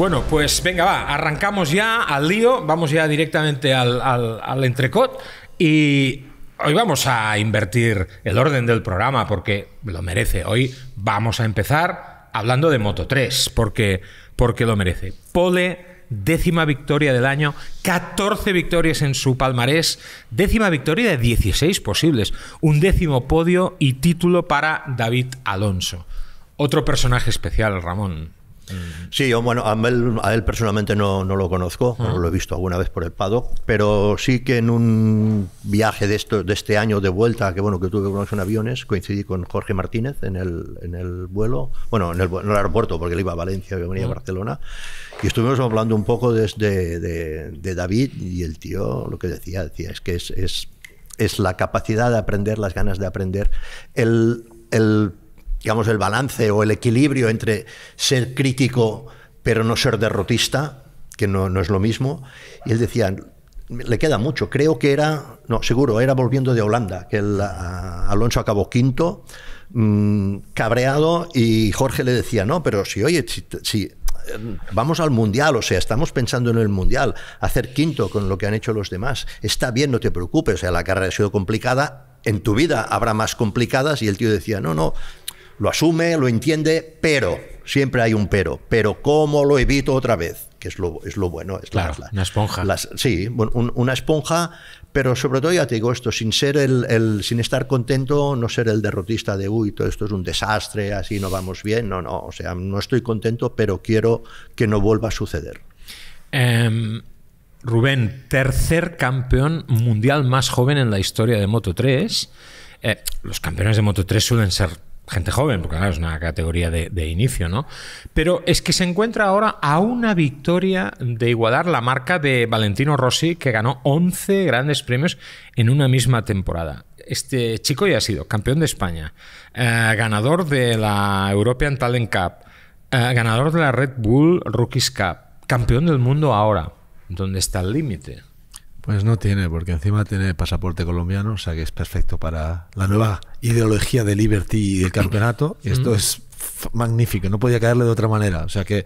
Bueno, pues venga, va, arrancamos ya al lío, vamos ya directamente al, entrecot y Hoy vamos a invertir el orden del programa porque lo merece. Hoy vamos a empezar hablando de Moto 3 porque, porque lo merece. Pole, décima victoria del año, 14 victorias en su palmarés, décima victoria de 16 posibles, un décimo podio y título para David Alonso. Otro personaje especial, Ramón. Sí, bueno, a él, personalmente no, lo conozco, no ah. lo he visto alguna vez por el Pado, pero sí que en un viaje de, esto, de este año de vuelta, que bueno, que tuve con en aviones, coincidí con Jorge Martínez en el, en el vuelo, bueno, en el, aeropuerto, porque él iba a Valencia, yo venía a ah. Barcelona, y estuvimos hablando un poco desde de, David y el tío lo que decía, decía, es que es, es, la capacidad de aprender, las ganas de aprender, el, el digamos, el balance o el equilibrio entre ser crítico pero no ser derrotista, que no, es lo mismo. Y él decía, le queda mucho, creo que era, no, seguro, era volviendo de Holanda, que Alonso acabó quinto, mm, cabreado, y Jorge le decía, no, pero si, oye, si eh, vamos al mundial, o sea, estamos pensando en el mundial, hacer quinto con lo que han hecho los demás. Está bien, no te preocupes, o sea, la carrera ha sido complicada, en tu vida habrá más complicadas y el tío decía, no, no, lo asume, lo entiende, pero, siempre hay un pero, pero ¿cómo lo evito otra vez? Que es lo, es lo bueno. Es claro, una esponja. sí, una esponja, pero sobre todo, ya te digo esto, sin, ser el, sin estar contento, no ser el derrotista de, uy, todo esto es un desastre, así no vamos bien, no, no, o sea, no estoy contento, pero quiero que no vuelva a suceder. Em, Rubén, tercer campeón mundial más joven en la historia de Moto 3. Eh, los campeones de Moto 3 suelen ser gente joven, porque claro, es una categoría de, inicio, ¿no? Pero es que se encuentra ahora a una victoria de igualar la marca de Valentino Rossi, que ganó 11 grandes premios en una misma temporada. Este chico ya ha sido campeón de España, eh, ganador de la European Talent Cup, eh, ganador de la Red Bull Rookies Cup, campeón del mundo ahora. ¿Dónde está el límite? Pues no tiene, porque encima tiene pasaporte colombiano, o sea que es perfecto para la nueva ideología de Liberty y del campeonato. Mm. Esto es magnífico, no podía caerle de otra manera. O sea que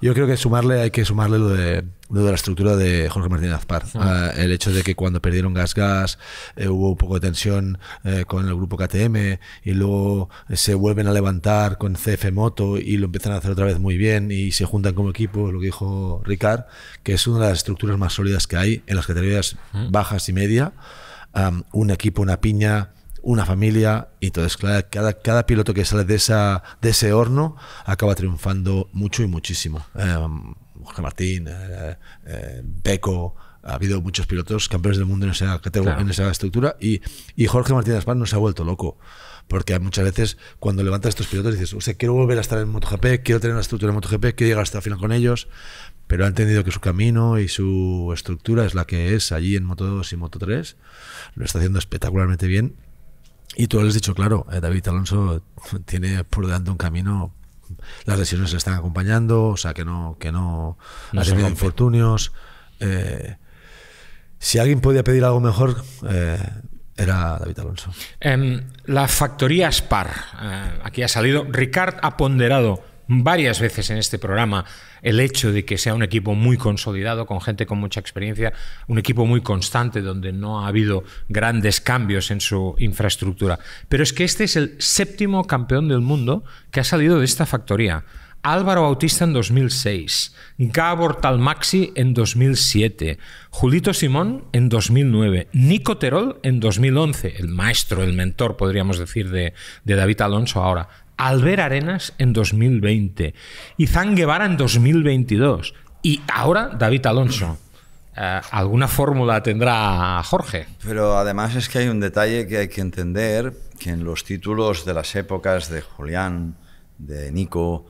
yo creo que sumarle, hay que sumarle lo de, de la estructura de Jorge Martínez Azpar. Ah, el hecho de que cuando perdieron Gas Gas eh, hubo un poco de tensión eh, con el grupo KTM y luego eh, se vuelven a levantar con CF Moto y lo empiezan a hacer otra vez muy bien y se juntan como equipo, lo que dijo Ricard, que es una de las estructuras más sólidas que hay en las categorías mm. bajas y media. un equipo, una piña una familia y entonces cada, cada piloto que sale de, esa, de ese horno acaba triunfando mucho y muchísimo. Eh, Jorge Martín, eh, eh, Beco, ha habido muchos pilotos campeones del mundo en esa, en esa estructura y, y Jorge Martín Aspar no se ha vuelto loco. Porque muchas veces cuando levantas estos pilotos dices, o sea, quiero volver a estar en MotoGP, quiero tener una estructura en MotoGP, quiero llegar hasta el final con ellos, pero ha entendido que su camino y su estructura es la que es allí en Moto2 y Moto3. Lo está haciendo espectacularmente bien y tú has dicho, claro, eh, David Alonso tiene por delante un camino, las lesiones le están acompañando, o sea, que no, que no, ha tenido infortunios. Eh, si alguien podía pedir algo mejor, eh, era David Alonso. Em, la factoría Spar, aquí ha salido, Ricard ha ponderado varias veces en este programa el hecho de que sea un equipo muy consolidado, con gente con mucha experiencia, un equipo muy constante donde no ha habido grandes cambios en su infraestructura. Pero es que este es el séptimo campeón del mundo que ha salido de esta factoría. Álvaro Bautista en 2006, Gabor Talmaxi en 2007, Julito Simón en 2009, Nico Terol en 2011, el maestro, el mentor, podríamos decir, de, de David Alonso ahora, Albert Arenas en 2020, y Guevara en 2022 y ahora David Alonso. Eh, alguna fórmula tendrá Jorge. Pero además es que hay un detalle que hay que entender, que en los títulos de las épocas de Julián, de Nico,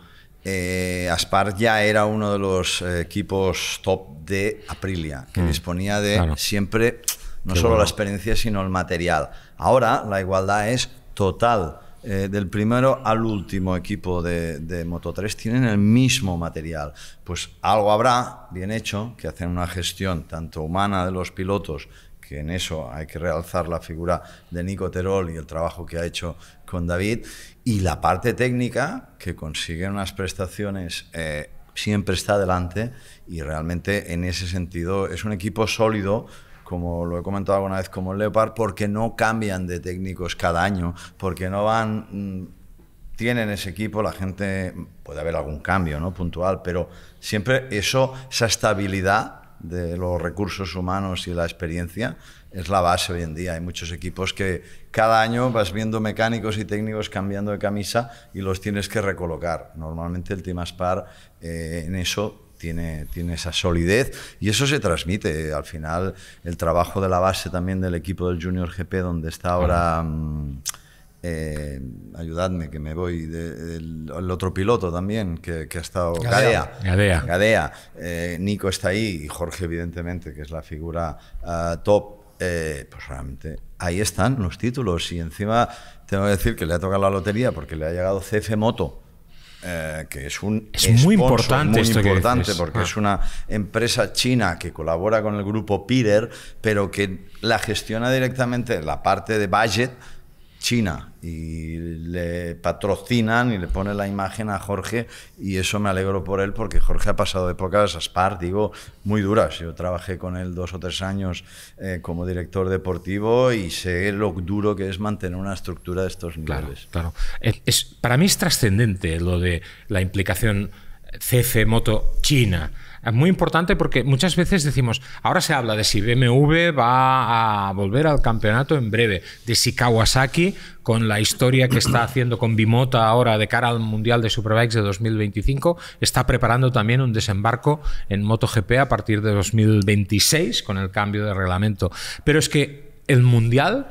eh, Aspar ya era uno de los equipos top de Aprilia, que mm, disponía de siempre no solo la experiencia, sino el material. Ahora la igualdad es total. Eh, del primero al último equipo de, de Moto 3 tienen el mismo material. Pues algo habrá, bien hecho, que hacen una gestión tanto humana de los pilotos que en eso hay que realzar la figura de Nico Terol y el trabajo que ha hecho con David, y la parte técnica, que consigue unas prestaciones, eh, siempre está adelante y realmente en ese sentido es un equipo sólido como lo he comentado alguna vez, como el Leopard, porque no cambian de técnicos cada año, porque no van mm, tienen ese equipo, la gente puede haber algún cambio, ¿no? puntual, pero siempre eso esa estabilidad de los recursos humanos y la experiencia es la base hoy en día. Hay muchos equipos que cada año vas viendo mecánicos y técnicos cambiando de camisa y los tienes que recolocar. Normalmente el Team Aspar eh, en eso tiene, tiene esa solidez y eso se transmite. Al final, el trabajo de la base también del equipo del Junior GP, donde está ahora. Mm, eh, ayudadme que me voy el otro piloto también que, ha estado Gadea Gadea, eh, Nico está ahí y Jorge evidentemente que es la figura ah, top eh, pues realmente ahí están los títulos y encima tengo que decir que le ha tocado la lotería porque le ha llegado CF Moto eh, que es un es muy importante, importante porque ah. es una empresa china que colabora con el grupo Peter, pero que la gestiona directamente la parte de budget China y le patrocinan y le pone la imagen a Jorge y eso me alegro por él porque Jorge ha pasado épocas, aspar, digo, muy duras. Yo trabajé con él dos o tres años eh, como director deportivo y sé lo duro que es mantener una estructura de estos niveles. Claro, para mí es trascendente lo de la implicación CF Moto China es muy importante porque muchas veces decimos, ahora se habla de si BMW va a volver al campeonato en breve, de si Kawasaki, con la historia que está haciendo con Bimota ahora de cara al Mundial de Superbikes de 2025, está preparando también un desembarco en MotoGP a partir de 2026 con el cambio de reglamento. Pero es que el Mundial,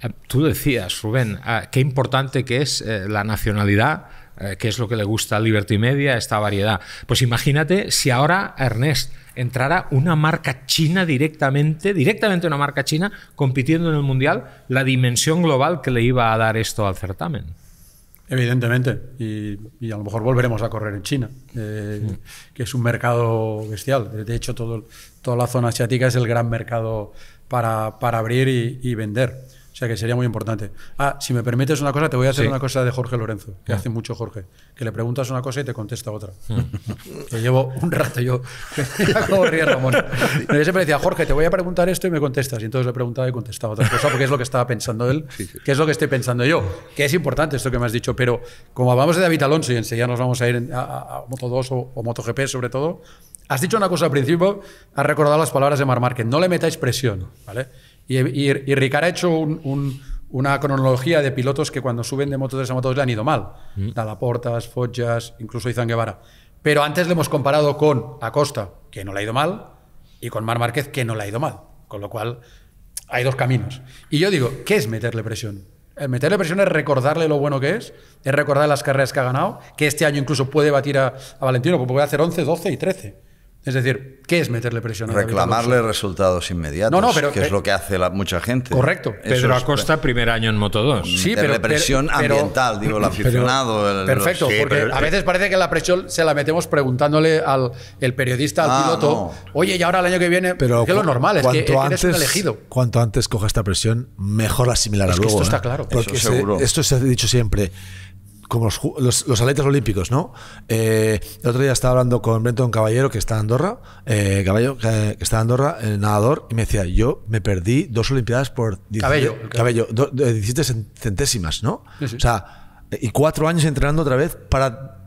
eh, tú decías, Rubén, eh, qué importante que es eh, la nacionalidad eh, qué es lo que le gusta a Liberty Media, esta variedad. Pues imagínate si ahora Ernest entrara una marca china directamente, directamente una marca china, compitiendo en el Mundial, la dimensión global que le iba a dar esto al certamen. Evidentemente, y, a lo mejor volveremos a correr en China, eh, que es un mercado bestial. De hecho, todo, toda la zona asiática es el gran mercado para, abrir y vender. O sea que sería muy importante. Ah, si me permites una cosa, te voy a hacer una cosa de Jorge Lorenzo, que hace mucho Jorge, que le preguntas una cosa y te contesta otra. Te mm. llevo un rato yo. como ríe Ramón. siempre decía, Jorge, te voy a preguntar esto y me contestas. Y entonces le preguntaba y contestaba otra cosa, porque es lo que estaba pensando él, ¿Qué que es lo que estoy pensando yo. Que es importante esto que me has dicho, pero como hablamos de David Alonso y enseguida nos vamos a ir a, Moto 2 o, MotoGP sobre todo, has dicho una cosa al principio, has recordado las palabras de Mar Marquez, no le metáis presión, ¿vale? Y, y, ha hecho una cronología de pilotos que cuando suben de Moto 3 a Moto 2 le han ido mal. Mm. Dalaportas, Foggias, incluso Izan Guevara. Pero antes le hemos comparado con Acosta, que no le ha ido mal, y con Mar Márquez, que no le ha ido mal. Con lo cual, hay dos caminos. Y yo digo, ¿qué es meterle presión? El eh, meterle presión es recordarle lo bueno que es, es recordar las carreras que ha ganado, que este año incluso puede batir a, a Valentino, porque puede hacer 11, 12 y 13. Es decir, ¿qué es meterle presión? A Reclamarle pues, resultados inmediatos, que es eh, lo que hace mucha gente. Correcto. Pedro Acosta, primer año en Moto 2. Mm, sí, pero, presión ambiental, digo, el aficionado. El, perfecto, porque a veces parece que la presión se la metemos preguntándole al el periodista, al ah, piloto, oye, y ahora el año que viene, pero que lo normal es que antes, elegido. Cuanto antes coja esta presión, mejor asimilarla a luego. Esto está ¿eh? claro. Porque seguro. esto se ha dicho siempre como los, atletas olímpicos, ¿no? Eh, el otro día estaba hablando con Brenton Caballero, que está en Andorra, eh, Caballo, que, que está en Andorra, el nadador, y me decía, yo me perdí dos Olimpiadas por 17, cabello, cabello, 17 centésimas, ¿no? O sea, y cuatro años entrenando otra vez para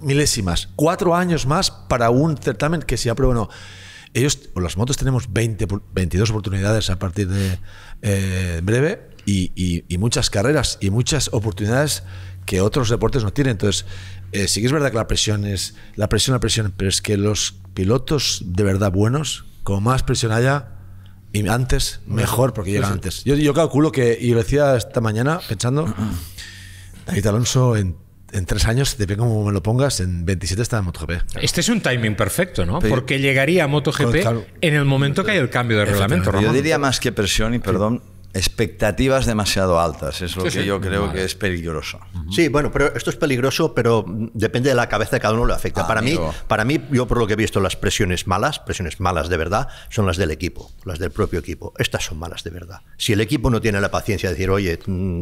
milésimas, cuatro años más para un certamen que si aprueba o no. Ellos, las motos tenemos 20, 22 oportunidades a partir de eh, breve y, y muchas carreras y muchas oportunidades que otros deportes no tienen. Entonces, eh, sí que es verdad que la presión es la presión, la presión, pero es que los pilotos de verdad buenos, como más presión haya, y antes, mejor, porque llegan antes. Yo, yo, calculo que, y lo decía esta mañana pensando, David Alonso en tres años, depende cómo me lo pongas, en 27 está en MotoGP. Este es un timing perfecto, ¿no? Porque llegaría a MotoGP en el momento que hay el cambio de reglamento. Yo diría más que presión, y perdón, expectativas demasiado altas. Es lo que yo creo que es peligroso. Sí, bueno, pero esto es peligroso, pero depende de la cabeza de cada uno lo afecta. para mí, para mí, yo por lo que he visto, las presiones malas, presiones malas de verdad, son las del equipo, las del propio equipo. Estas son malas de verdad. Si el equipo no tiene la paciencia de decir, oye, mm,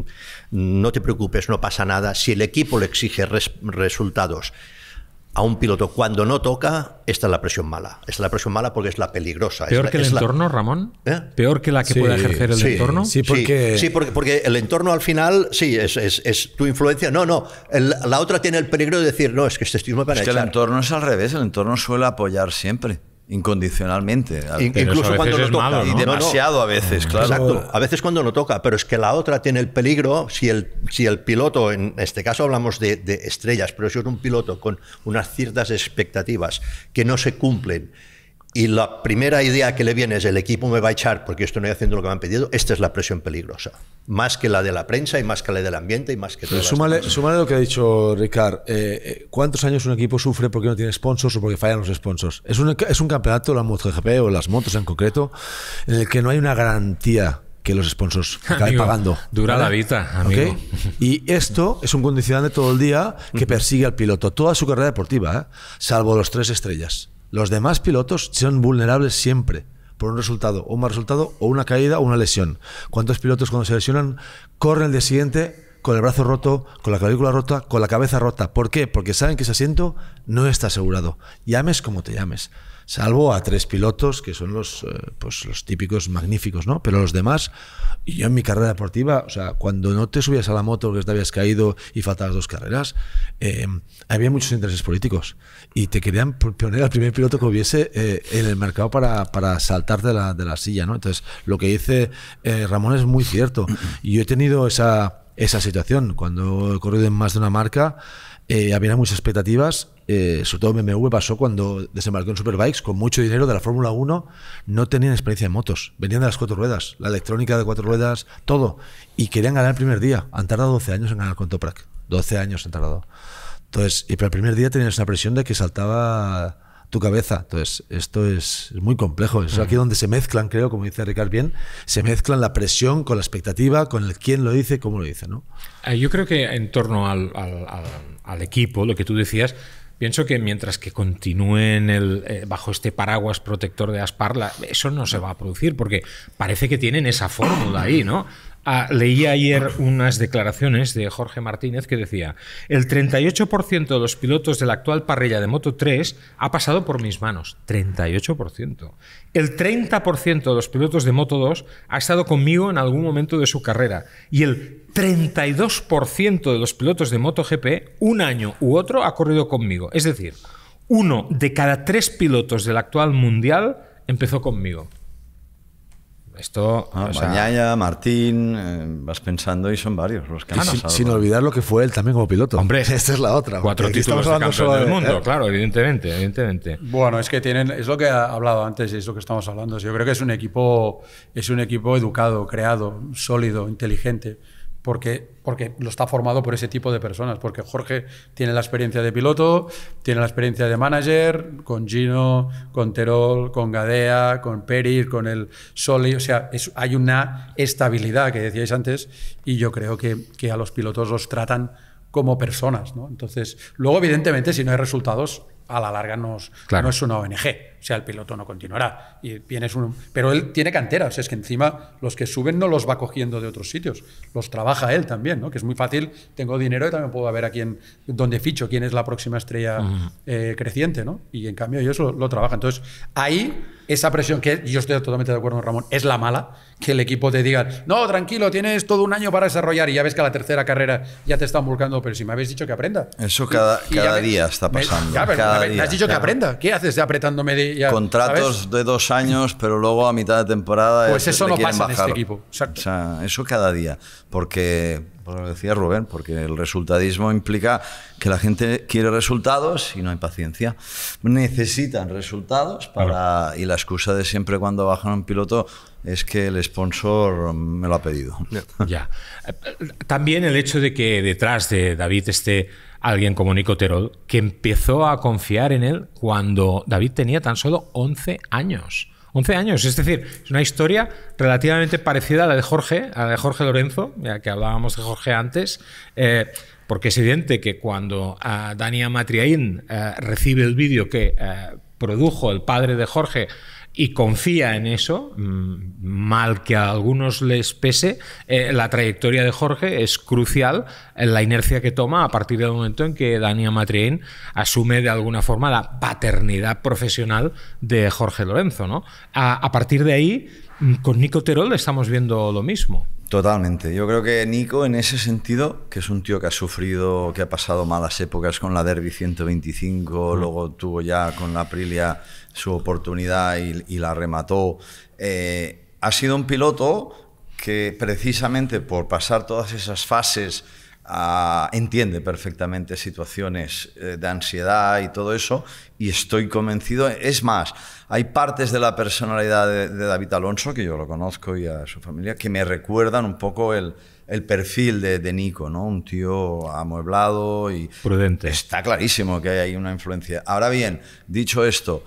no te preocupes, no pasa nada, si el equipo le exige resultados a un piloto cuando no toca, esta es la presión mala. Esta es la presión mala porque es la peligrosa. ¿Peor que el entorno, Ramón? ¿Eh? ¿Peor que la que puede ejercer el entorno? Sí, porque... sí porque, porque... el entorno al final, sí, es, es, tu influencia. No, no, la otra tiene el peligro de decir, no, es que este estilo me el entorno es al revés, el entorno suele apoyar siempre incondicionalmente. incluso cuando no toca. Y demasiado a veces, claro. Exacto, a veces cuando no toca, pero es que la otra tiene el peligro, si el, si el piloto, en este caso hablamos de, de estrellas, pero si es un piloto con unas ciertas expectativas que no se cumplen, y la primera idea que le viene es el equipo me va a echar porque esto no haciendo lo que me han pedido, esta es la presión peligrosa. Más que la de la prensa y más que la del ambiente y más que... Pero súmale, lo que ha dicho Ricard. Eh, eh, ¿Cuántos años un equipo sufre porque no tiene sponsors o porque fallan los sponsors? Es un, es un campeonato, la MotoGP o las motos en concreto, en el que no hay una garantía que los sponsors vayan pagando. Dura la vida, Y esto es un condicionante todo el día que persigue al piloto, toda su carrera deportiva, ¿eh? salvo los tres estrellas. Los demás pilotos son vulnerables siempre por un resultado, o un mal resultado, o una caída, o una lesión. ¿Cuántos pilotos cuando se lesionan corren el día siguiente con el brazo roto, con la clavícula rota, con la cabeza rota? ¿Por qué? Porque saben que ese asiento no está asegurado. Llames como te llames salvo a tres pilotos que son los, eh, pues los típicos magníficos, ¿no? Pero los demás, y yo en mi carrera deportiva, o sea, cuando no te subías a la moto porque te habías caído y faltabas dos carreras, eh, había muchos intereses políticos y te querían poner al primer piloto que hubiese eh, en el mercado para, para saltarte de la, silla, ¿no? Entonces, lo que dice Ramón es muy cierto y yo he tenido esa, esa situación cuando he corrido en más de una marca. había muchas expectativas eh, sobre todo BMW pasó cuando desembarcó en Superbikes, con mucho dinero de la Fórmula 1, no tenían experiencia en motos, venían de las cuatro ruedas, la electrónica de cuatro ruedas, todo, y querían ganar el primer día. Han tardado 12 años en ganar con Toprak, 12 años han tardado. Entonces, y para el primer día tenías una presión de que saltaba tu cabeza. Entonces, esto es, muy complejo. Es aquí donde se mezclan, creo, como dice Ricard bien, se mezclan la presión con la expectativa, con el quién lo dice, cómo lo dice. ¿no? Eh, yo creo que en torno al equipo, lo que tú decías, pienso que mientras que continúen el, eh, bajo este paraguas protector de Asparla, eso no se va a producir, porque parece que tienen esa fórmula ahí, ¿no? Ah, leí ayer unas declaraciones de Jorge Martínez que decía, el 38% de los pilotos de la actual parrilla de Moto 3 ha pasado por mis manos, 38%. El 30% de los pilotos de Moto 2 ha estado conmigo en algún momento de su carrera y el 32% de los pilotos de MotoGP un año u otro ha corrido conmigo. Es decir, uno de cada tres pilotos del actual mundial empezó conmigo. Esto. Ah, Martín, eh, vas pensando y son varios los que han sin, olvidar lo que fue él también como piloto. Hombre, esta es la otra. Cuatro títulos de del mundo, claro, evidentemente, evidentemente. Bueno, es que tienen, es lo que ha hablado antes y es lo que estamos hablando. Yo creo que es un equipo, es un equipo educado, creado, sólido, inteligente porque, porque lo está formado por ese tipo de personas, porque Jorge tiene la experiencia de piloto, tiene la experiencia de manager, con Gino, con Terol, con Gadea, con Peris, con el Soli, o sea, hay una estabilidad que decíais antes y yo creo que, a los pilotos los tratan como personas, Entonces, luego evidentemente si no hay resultados, a la larga no es una ONG, o sea, el piloto no continuará. Y pero él tiene cantera. O sea, es que encima los que suben no los va cogiendo de otros sitios. Los trabaja él también, ¿no? Que es muy fácil. Tengo dinero y también puedo ver a quién, donde ficho, quién es la próxima estrella eh, creciente, ¿no? Y en cambio ellos lo, lo trabajan. Entonces, ahí esa presión que yo estoy totalmente de acuerdo con Ramón, es la mala, que el equipo te diga, no, tranquilo, tienes todo un año para desarrollar y ya ves que a la tercera carrera ya te están volcando, pero si me habéis dicho que aprenda. Eso cada, día está pasando. cada día, has dicho que aprenda. ¿Qué haces apretándome de contratos de dos años, pero luego a mitad de temporada. Pues eso no pasa en este equipo. O sea, eso cada día. Porque por lo decía Rubén, porque el resultadismo implica que la gente quiere resultados y no hay paciencia. Necesitan resultados para y la excusa de siempre cuando bajan un piloto es que el sponsor me lo ha pedido. Ya. Eh, también el hecho de que detrás de David esté alguien como Nico Terol, que empezó a confiar en él cuando David tenía tan solo 11 años. 11 años, es decir, es una historia relativamente parecida a la de Jorge, a la de Jorge Lorenzo, ya que hablábamos de Jorge antes, eh, porque es evidente que cuando uh, ah, Dania Matriaín eh, recibe el vídeo que eh, produjo el padre de Jorge y confía en eso, mm, mal que a algunos les pese, eh, la trayectoria de Jorge es crucial en la inercia que toma a partir del momento en que Dania Matrien asume de alguna forma la paternidad profesional de Jorge Lorenzo. ¿no? A, partir de ahí, mm, con Nico Terol estamos viendo lo mismo. Totalmente. Yo creo que Nico, en ese sentido, que es un tío que ha sufrido, que ha pasado malas épocas con la Derby 125, luego tuvo ya con la Aprilia su oportunidad y, la remató. Eh, ha sido un piloto que precisamente por pasar todas esas fases ah, entiende perfectamente situaciones eh, de ansiedad y todo eso, y estoy convencido. Es más, hay partes de la personalidad de, David Alonso, que yo lo conozco y a su familia, que me recuerdan un poco el, perfil de, Nico, ¿no? Un tío amueblado y. Prudente. Está clarísimo que hay ahí una influencia. Ahora bien, dicho esto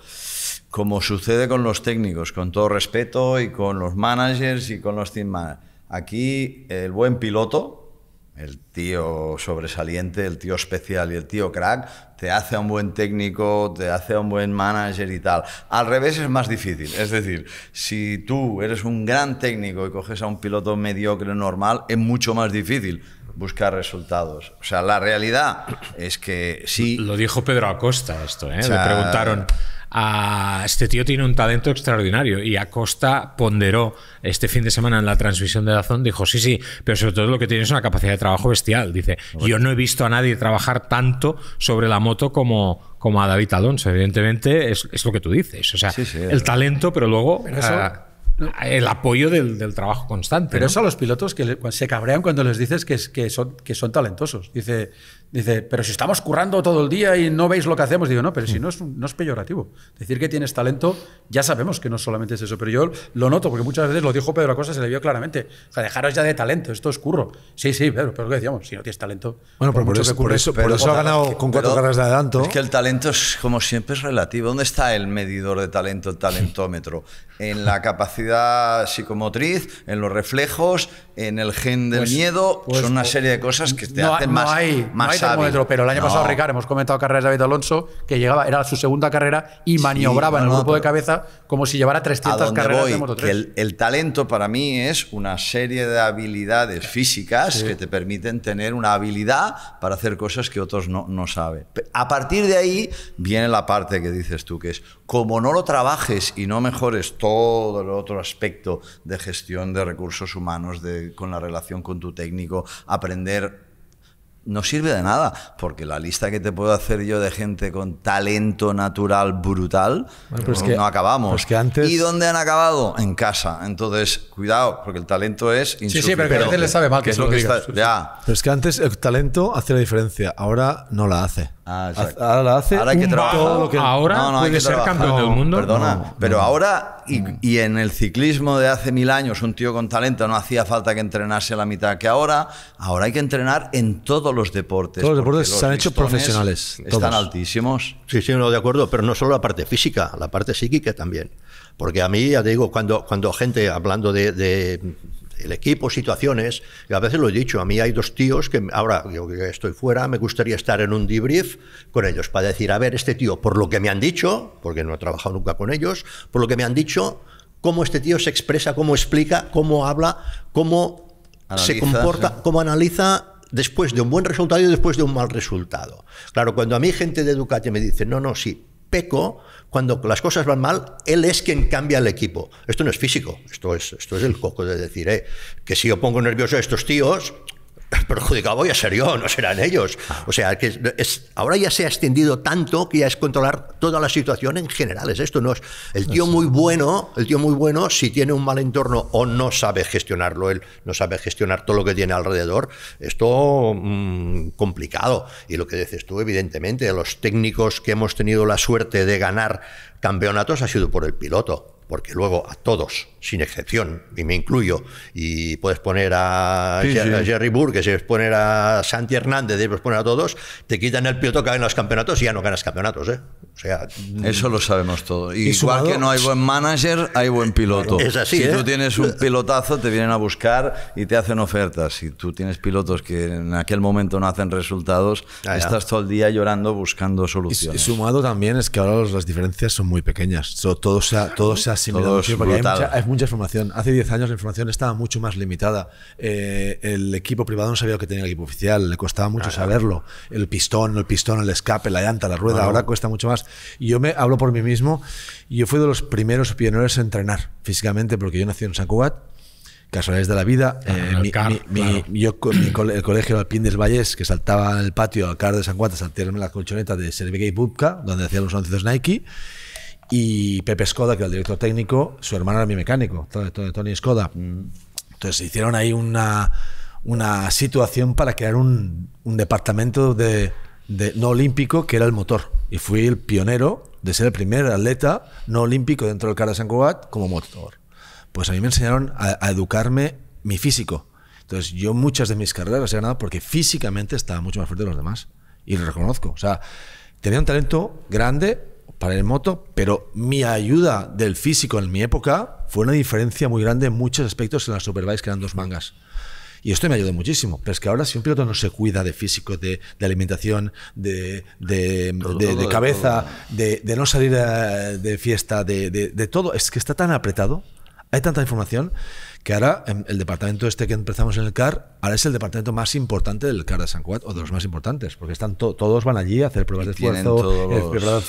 como sucede con los técnicos, con todo respeto, y con los managers y con los team managers. Aquí el buen piloto, el tío sobresaliente, el tío especial y el tío crack, te hace a un buen técnico, te hace a un buen manager y tal. Al revés es más difícil. Es decir, si tú eres un gran técnico y coges a un piloto mediocre normal, es mucho más difícil buscar resultados. O sea, la realidad es que sí. Lo dijo Pedro Acosta esto, ¿eh? Le preguntaron este tío tiene un talento extraordinario y Acosta ponderó este fin de semana en la transmisión de Dazón, dijo, sí, sí, pero sobre todo lo que tiene es una capacidad de trabajo bestial. Dice, yo no he visto a nadie trabajar tanto sobre la moto como, como a David Alonso. Evidentemente es, lo que tú dices, o sea, el talento, pero luego... Ah, el apoyo del, trabajo constante. Pero eso a los pilotos que se cabrean cuando les dices que, que, son, que son talentosos. Dice, Dice, pero si estamos currando todo el día y no veis lo que hacemos, digo, no, pero si mm. no es, no es peyorativo. Decir que tienes talento, ya sabemos que no solamente es eso, pero yo lo noto, porque muchas veces lo dijo Pedro Acosta, se le vio claramente. O sea, dejaros ya de talento, esto es curro. Sí, sí, Pedro, pero que decíamos? Si no tienes talento. Bueno, pero por, eso, eso, pero, eso ha ganado con cuatro caras de adelanto. Es que el talento es, como siempre, es relativo. ¿Dónde está el medidor de talento, el talentómetro? En la capacidad psicomotriz, en los reflejos, en el gen del pues, miedo, pues, son una serie de cosas que te hacen más, pero el año pasado, Ricardo, hemos comentado carreras de David Alonso, que llegaba, era su segunda carrera y maniobraba en el grupo de cabeza como si llevara 300 carreras de el, talento para mí es una serie de habilidades físicas que te permiten tener una habilidad para hacer cosas que otros no, saben. A partir de ahí viene la parte que dices tú, que es como no lo trabajes y no mejores todo el otro aspecto de gestión de recursos humanos, de, con la relación con tu técnico, aprender no sirve de nada, porque la lista que te puedo hacer yo de gente con talento natural brutal, no, acabamos. ¿Y dónde han acabado? En casa. Entonces, cuidado, porque el talento es insuficiente. Sí, sí, pero que a le sabe mal que, es que, Pero es que antes el talento hace la diferencia, ahora no la hace. Ah, ahora hay que trabajar. lo que... Ahora ser campeón del mundo. Perdona, pero ahora mm. y, en el ciclismo de hace mil años un tío con talento no hacía falta que entrenase la mitad que ahora. Ahora hay que entrenar en todos los deportes. Todos los deportes se han hecho profesionales. Están altísimos. Sí, sí, no, de acuerdo, pero no solo la parte física, la parte psíquica también. Porque a mí, ya te digo, cuando, cuando gente hablando de el equipo, situaciones, y a veces lo he dicho, a mí hay dos tíos que ahora yo que estoy fuera, me gustaría estar en un debrief con ellos para decir, a ver, este tío, por lo que me han dicho, porque no he trabajado nunca con ellos, por lo que me han dicho, cómo este tío se expresa, cómo explica, cómo habla, cómo se comporta, cómo analiza después de un buen resultado y después de un mal resultado. Claro, cuando a mí gente de Ducati me dice, no, no, sí, peco, cuando las cosas van mal, él es quien cambia el equipo. Esto no es físico, esto es, esto es el coco de decir, eh, que si yo pongo nervioso a estos tíos, perjudicado voy a ser yo, no serán ellos. Ah. O sea, que es, ahora ya se ha extendido tanto que ya es controlar toda la situación en general. Es esto, no es el tío muy bueno, el tío muy bueno, si tiene un mal entorno o no sabe gestionarlo, él no sabe gestionar todo lo que tiene alrededor, esto mm, complicado. Y lo que dices tú, evidentemente, los técnicos que hemos tenido la suerte de ganar campeonatos ha sido por el piloto porque luego a todos, sin excepción, y me incluyo, y puedes poner a, Jerry Burke, puedes poner a Santi Hernández, puedes poner a todos, te quitan el piloto que en los campeonatos y ya no ganas campeonatos. ¿eh? O sea, mm. Eso lo sabemos todo. Y Igual que no hay buen manager, hay buen piloto. Es así. Si tú ¿eh? tienes un pilotazo, te vienen a buscar y te hacen ofertas. Si tú tienes pilotos que en aquel momento no hacen resultados, ah, estás todo el día llorando buscando soluciones. Y, sumado también es que ahora las diferencias son muy pequeñas. Todo todo se hay mucha, información. Hace 10 años la información estaba mucho más limitada. Eh, el equipo privado no sabía lo que tenía el equipo oficial, le costaba mucho saberlo. El pistón, el pistón, el escape, la llanta, la rueda, ahora cuesta mucho más. Y yo me hablo por mí mismo. Yo fui de los primeros pioneros en entrenar físicamente, porque yo nací en San Cugat, casualidades de la vida. Ah, eh, mi, mi, el colegio Alpín del Valles, que saltaba en el patio al car de San Juan, salté en la colchoneta de y Bubka, donde hacían los anuncios Nike y Pepe Skoda, que era el director técnico, su hermano era mi mecánico, Tony Skoda. Entonces hicieron ahí una, una situación para crear un, un departamento de, no olímpico que era el motor. Y fui el pionero de ser el primer atleta no olímpico dentro del de San Cugat como motor. Pues a mí me enseñaron a, educarme mi físico. Entonces yo muchas de mis carreras las he ganado porque físicamente estaba mucho más fuerte de los demás. Y lo reconozco. O sea, tenía un talento grande, para el moto, pero mi ayuda del físico en mi época fue una diferencia muy grande en muchos aspectos en las Superbikes, que eran dos mangas. Y esto me ayudó muchísimo. Pero es que ahora si un piloto no se cuida de físico, de, alimentación, de, cabeza, de, no salir eh, de fiesta, de, todo, es que está tan apretado, hay tanta información que ahora em, el departamento este que empezamos en el CAR, ahora es el departamento más importante del CAR de San Juan, o de los más importantes, porque están todos van allí a hacer pruebas de esfuerzo, el operador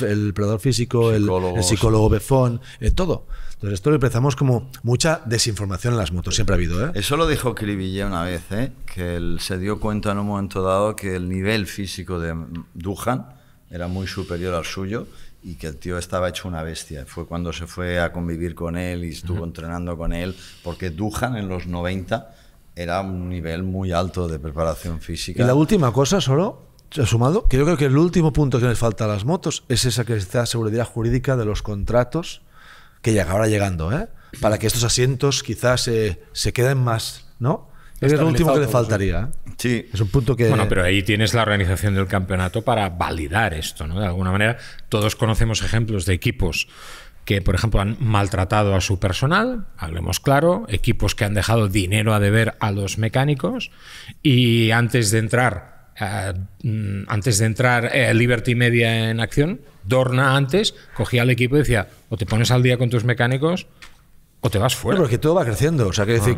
el físico, el, psicólogo befón, eh, todo. Entonces esto lo empezamos como mucha desinformación en las motos, siempre ha habido. ¿eh? Eso lo dijo Cribilla una vez, ¿eh? que él se dio cuenta en un momento dado que el nivel físico de Duhan era muy superior al suyo y que el tío estaba hecho una bestia. Fue cuando se fue a convivir con él y estuvo entrenando con él, porque Duhan en los 90 era un nivel muy alto de preparación física. Y la última cosa, solo sumado, que yo creo que el último punto que les falta a las motos es esa que está seguridad jurídica de los contratos que ya llegando, ¿eh? para que estos asientos quizás eh, se queden más, ¿no? Es lo último que le faltaría. ¿eh? Sí. Es un punto que. Bueno, pero ahí tienes la organización del campeonato para validar esto, ¿no? De alguna manera, todos conocemos ejemplos de equipos que, por ejemplo, han maltratado a su personal, hablemos claro, equipos que han dejado dinero a deber a los mecánicos y antes de entrar. Eh, mm, antes de entrar eh, Liberty Media en acción, Dorna antes cogía al equipo y decía, o te pones al día con tus mecánicos o te vas fuera. No, porque todo va creciendo. O sea, ah. que decir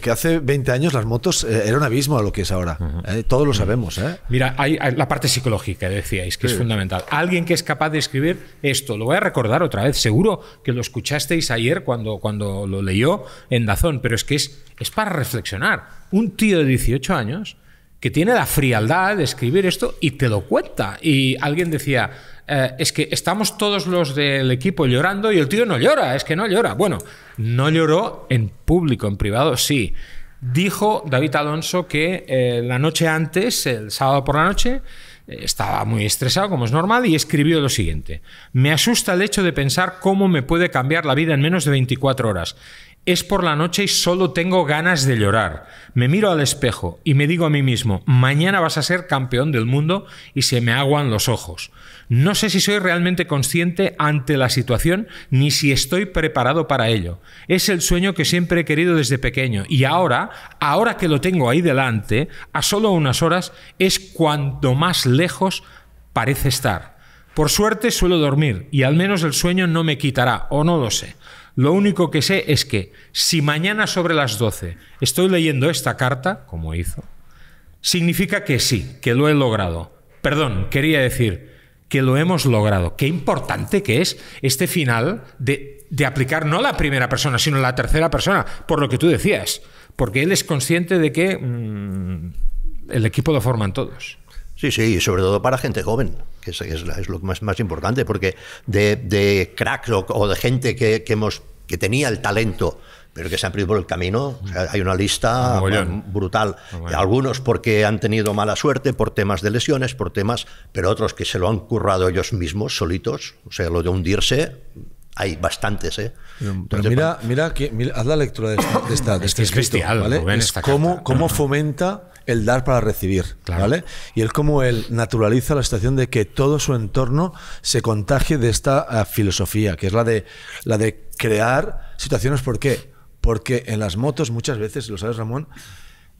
que, hace 20 años las motos eh, era un abismo a lo que es ahora. Eh, todos lo sabemos. Eh. Mira, hay, la parte psicológica, decíais, que es fundamental. Alguien que es capaz de escribir esto, lo voy a recordar otra vez, seguro que lo escuchasteis ayer cuando, cuando lo leyó en Dazón, pero es que es, es para reflexionar. Un tío de 18 años que tiene la frialdad de escribir esto y te lo cuenta. Y alguien decía, eh, es que estamos todos los del equipo llorando y el tío no llora, es que no llora. Bueno, no lloró en público, en privado sí. Dijo David Alonso que eh, la noche antes, el sábado por la noche, eh, estaba muy estresado, como es normal, y escribió lo siguiente. Me asusta el hecho de pensar cómo me puede cambiar la vida en menos de 24 horas. Es por la noche y solo tengo ganas de llorar. Me miro al espejo y me digo a mí mismo, mañana vas a ser campeón del mundo y se me aguan los ojos. No sé si soy realmente consciente ante la situación ni si estoy preparado para ello. Es el sueño que siempre he querido desde pequeño y ahora, ahora que lo tengo ahí delante, a solo unas horas, es cuanto más lejos parece estar. Por suerte suelo dormir y al menos el sueño no me quitará, o no lo sé. Lo único que sé es que si mañana sobre las 12 estoy leyendo esta carta, como hizo, significa que sí, que lo he logrado. Perdón, quería decir que lo hemos logrado. Qué importante que es este final de, aplicar no la primera persona, sino la tercera persona, por lo que tú decías, porque él es consciente de que mm, el equipo lo forman todos. Sí, sí, y sobre todo para gente joven es, lo más, más importante, porque de, crack o, de gente que, que, hemos, que tenía el talento pero que se han perdido por el camino. hay una lista brutal. Algunos porque han tenido mala suerte, por temas de lesiones, por temas, pero otros que se lo han currado ellos mismos, solitos. O sea, lo de hundirse, hay bastantes. ¿eh? mira, mira, haz la lectura de esta, este es escrito, ¿vale? es cómo, cómo fomenta el dar para recibir, ¿vale? Y él como él naturaliza la situación de que todo su entorno se contagie de esta ah, filosofía, que es la de, la de crear situaciones. ¿Por qué? Porque en las motos muchas veces, lo sabes Ramón,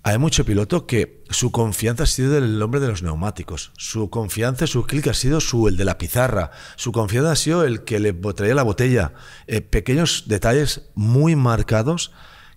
hay mucho piloto que su confianza ha sido del hombre de los neumáticos, su confianza, su clic ha sido su, el de la pizarra, su confianza ha sido el que le traía la botella. Eh, pequeños detalles muy marcados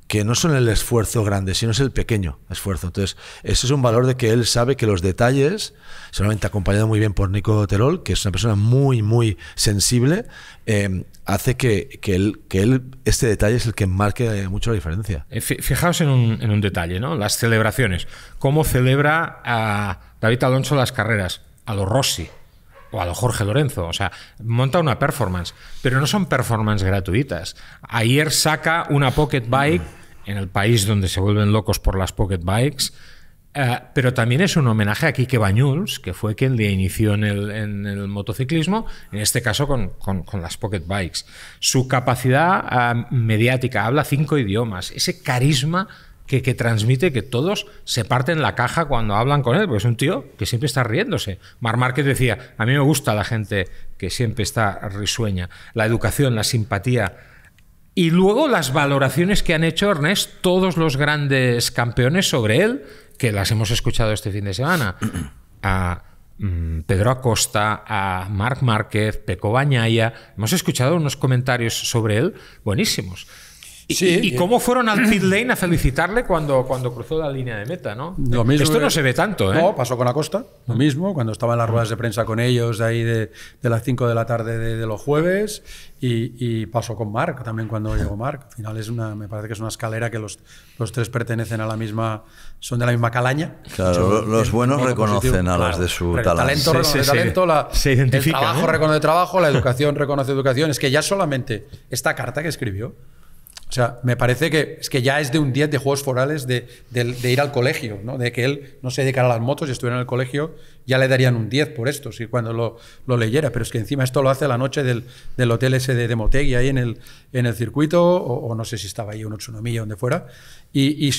que no son el esfuerzo grande, sino es el pequeño esfuerzo. Entonces, eso es un valor de que él sabe que los detalles, solamente acompañado muy bien por Nico Terol, que es una persona muy, muy sensible, em, hace que, él, que él, este detalle es el que marque mucho la diferencia. Eh, fijaos en un, detalle, ¿no? Las celebraciones. ¿Cómo celebra a David Alonso las carreras? A los Rossi o a lo Jorge Lorenzo. O sea, monta una performance, pero no son performance gratuitas. Ayer saca una pocket bike en el país donde se vuelven locos por las pocket bikes. Eh, pero también es un homenaje a Quique Bañuls, que fue quien le inició en el, motociclismo, en este caso con, con, las pocket bikes. Su capacidad eh, mediática, habla cinco idiomas, ese carisma que, que, transmite que todos se parten la caja cuando hablan con él, porque es un tío que siempre está riéndose. Mar Márquez decía, a mí me gusta la gente que siempre está risueña. La educación, la simpatía, y luego las valoraciones que han hecho Ernest, todos los grandes campeones sobre él, que las hemos escuchado este fin de semana. A mm, Pedro Acosta, a Marc Márquez, Peco Bañaya. Hemos escuchado unos comentarios sobre él buenísimos. ¿Y, cómo fueron al pit lane a felicitarle cuando, cuando cruzó la línea de meta? ¿no? Esto no se ve tanto. ¿eh? No, pasó con Acosta, lo mismo, cuando estaba en las ruedas de prensa con ellos de ahí de, las 5 de la tarde de, los jueves y, pasó con Marc también cuando llegó Marc. Al final es una, me parece que es una escalera que los, los tres pertenecen a la misma, son de la misma calaña. los buenos reconocen a las de su talento. talento, talento se identifica, el trabajo reconoce trabajo, la educación reconoce educación. Es que ya solamente esta carta que escribió o sea, me parece que, es que ya es de un 10 de Juegos Forales de, ir al colegio, ¿no? de que él no se dedicara a las motos y estuviera en el colegio, ya le darían un 10 por esto, si cuando lo, leyera. Pero es que encima esto lo hace la noche del, hotel ese de, de, ahí en el, circuito, o, no sé si estaba ahí un ocho o donde fuera. Y,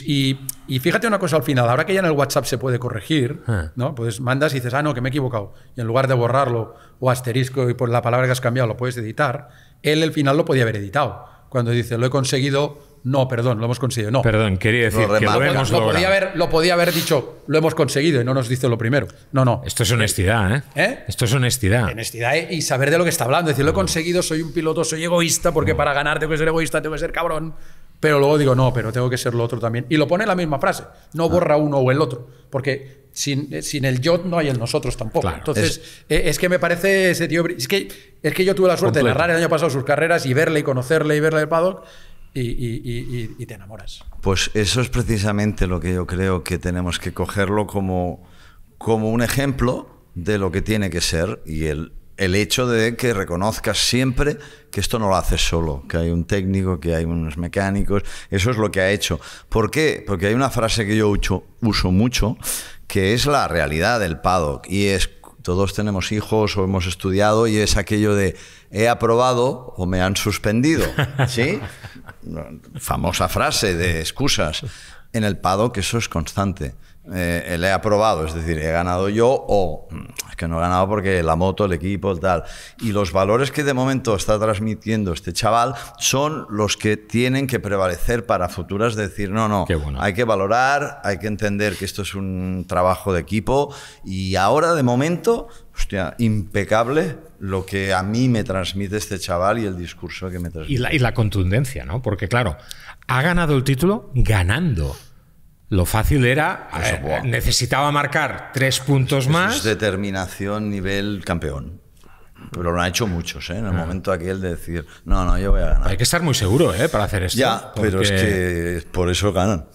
fíjate una cosa al final, ahora que ya en el WhatsApp se puede corregir, ah. ¿no? Pues mandas y dices, ah, no, que me he equivocado. Y en lugar de borrarlo o asterisco y por la palabra que has cambiado lo puedes editar, él al final lo podía haber editado cuando dice, lo he conseguido, no, perdón, lo hemos conseguido, no. Perdón, quería decir que lo hemos lo podía, haber, lo podía haber dicho, lo hemos conseguido y no nos dice lo primero. No, no. Esto es honestidad, ¿eh? ¿Eh? Esto es honestidad. Honestidad y saber de lo que está hablando. Decir, lo he conseguido, soy un piloto, soy egoísta, porque para ganar tengo que ser egoísta, tengo que ser cabrón. Pero luego digo, no, pero tengo que ser lo otro también. Y lo pone en la misma frase. No borra uno o el otro. Porque sin, el yo no hay el nosotros tampoco. Entonces, eh, es, que me parece ese tío. Es que, yo tuve la suerte de narrar el año pasado sus carreras y verle y conocerle y verle el paddock. Y, y, te enamoras. Pues eso es precisamente lo que yo creo que tenemos que cogerlo como, como un ejemplo de lo que tiene que ser y el el hecho de que reconozcas siempre que esto no lo haces solo, que hay un técnico, que hay unos mecánicos, eso es lo que ha hecho. ¿Por qué? Porque hay una frase que yo uso, mucho, que es la realidad del paddock, y es todos tenemos hijos o hemos estudiado y es aquello de he aprobado o me han suspendido, ¿sí? Famosa frase de excusas. En el paddock eso es constante. Eh, le he aprobado, es decir, he ganado yo o mm, es que no he ganado porque la moto, el equipo, tal. Y los valores que de momento está transmitiendo este chaval son los que tienen que prevalecer para futuras, decir, no, no, hay que valorar, hay que entender que esto es un trabajo de equipo y ahora de momento, hostia, impecable lo que a mí me transmite este chaval y el discurso que me transmite. y la, y la contundencia, ¿no? Porque claro, ha ganado el título ganando. Lo fácil era, eh, necesitaba marcar tres puntos más. Es determinación nivel campeón. Pero lo han hecho muchos, ¿eh? En el ah. momento aquel de decir, no, no, yo voy a ganar. Hay que estar muy seguro, ¿eh? Para hacer esto. Ya, pero es que por eso ganan.